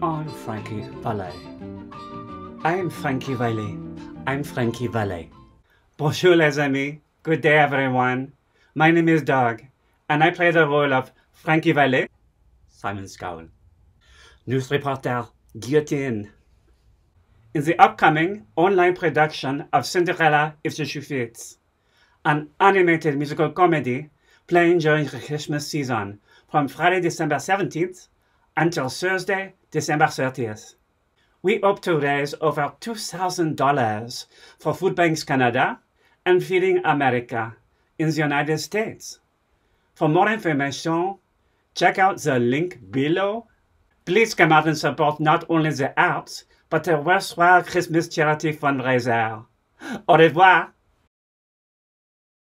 I'm Frankie Valet. I'm Frankie Valet. I'm Frankie Valet. Bonjour les amis. Good day everyone. My name is Doug and I play the role of Frankie Valet, Simon Scowl. News reporter Guillotine. In the upcoming online production of Cinderella If She Fits, an animated musical comedy playing during the Christmas season from Friday, December 17th until Thursday, December 30th. We hope to raise over $2,000 for Food Banks Canada and Feeding America in the United States. For more information, check out the link below. Please come out and support not only the arts, but a worthwhile Christmas charity fundraiser. Au revoir!